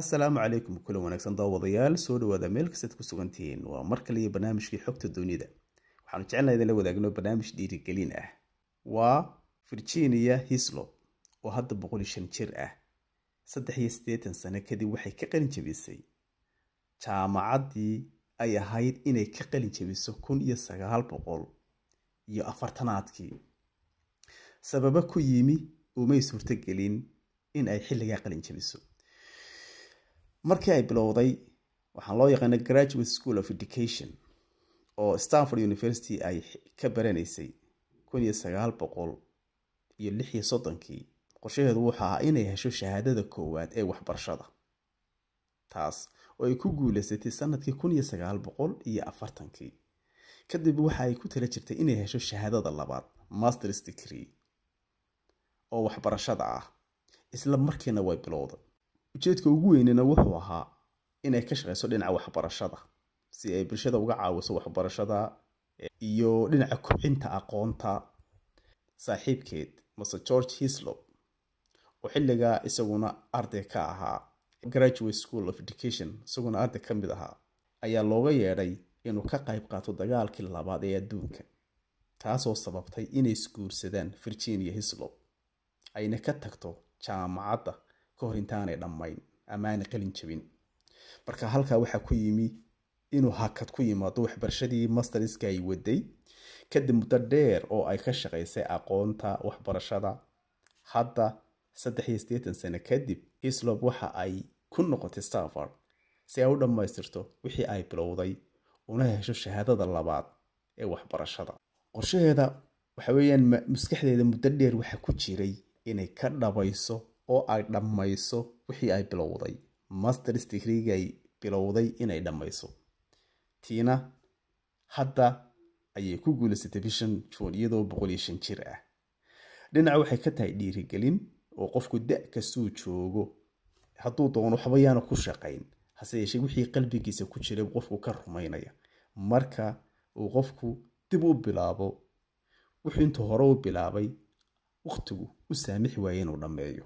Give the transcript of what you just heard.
asalaamu calaykum kulan wanaagsan daawadayaal soo dhawaada meel kastaad ku sugantihiin waa mar kaliya barnaamijkii xogta dunida waxaanu jecelnaha idinla wadaagno barnaamij dhiirigelin ah waa virginia hislo oo hadda boqol iyo shan jir ah saddex iyo siddeetan sano kadib waxay ka qalin jabisay jaamacaddii ay ahayd inay ka qalin jabiso kun iyo sagaal boqol iyo afartanaadkii sababo ku yimi umay suurtogelin in ay xilligaa qalin jabiso markii ay bilowday waxaan loo yaqaana graduate school of education oo stanford university ay ka baranaysay kun sagaal boqol iyo lix iyo soddonkii qorshaheedu wuxa ahaa inay hesho shahaadada koowaad ee waxbarashada taas oo ay ku guuleysatay sanadkii kun sagaal boqol iyo afartankii kadib waxa ay ku tala jirtay inay hesho shahaadada labaad masters decree oo waxbarashada ah isla markiina way bilowday ujeedka ugu weynena wuxuu ahaa inay ka shaqeyso dhinaca waxbarashada si ay bulshada uga caawiso waxbarashada iyo dhinaca kobcinta aqoonta saaxiibkeed mase george hislop oo xilligaa isaguna arday ka ahaa graduate school of education isaguna arday ka mid ahaa ayaa looga yeedhay inuu ka qayb qaato dagaalkii labaad ee adduunka taasoo sababtay inay isguursadaan virginia hislop ayna ka tagto jaamacadda ka hor intaanay dhammayn ama aanay qalin jabin marka halkaa waxaa ku yimi inuu hakad ku yimaado waxbarashadii mastariska ay waday kadib muddo dheer oo ay ka shaqeysay aqoonta waxbarashada hadda saddex iyo siddeetan sano kadib hislop waxa ay ku noqotay starford si ay u dhammaystirto wixii ay bilowday una hesho shahaadada labaad ee waxbarashada qorshaheeda waxa weeyaan maskaxdeeda muddo dheer waxa ku jiray inay ka dhabayso oo ay dhammayso wixii ay bilowday masters digreegay bilowday inay dhammayso tiina hadda ayay ku guulaysatay bishan juun iyadoo boqol iyo shan jir ah dhinaca waxay ka tahay dhiirigelin oo qofku da kastuu joogo hadduu doono waxba yaana ku shaqayn hase yeeshee wixii qalbigiisa ku jira qofku ka rumaynaya marka uu qofku dib u bilaabo wuxuu intuu hore u bilaabay waqtigu u saamixi waaye inuu dhammeeyo